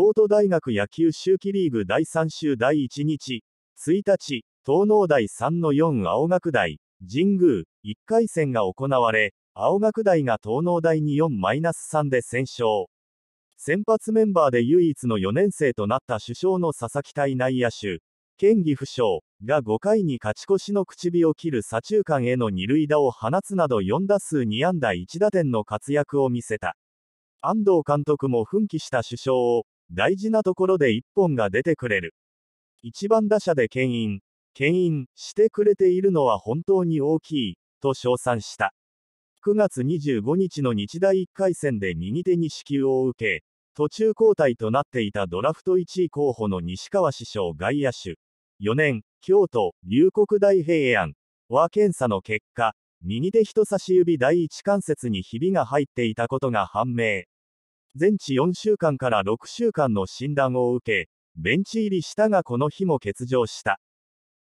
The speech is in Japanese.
東都大学野球秋季リーグ第3週第1日、1日、東農大3-4青学大、神宮、1回戦が行われ、青学大が東農大に4-3マイナスで戦勝。先発メンバーで唯一の4年生となった主将の佐々木対内野手、県議不詳が5回に勝ち越しの口火を切る左中間への二塁打を放つなど4打数2安打1打点の活躍を見せた。安藤監督も奮起した首相を、大事なところで一本が出てくれる。一番打者で牽引、牽引してくれているのは本当に大きい、と称賛した。9月25日の日大1回戦で右手に支給を受け、途中交代となっていたドラフト1位候補の西川師匠外野手、4年、京都、龍谷大平安は検査の結果、右手人差し指第一関節にひびが入っていたことが判明。全治4週間から6週間の診断を受け、ベンチ入りしたがこの日も欠場した。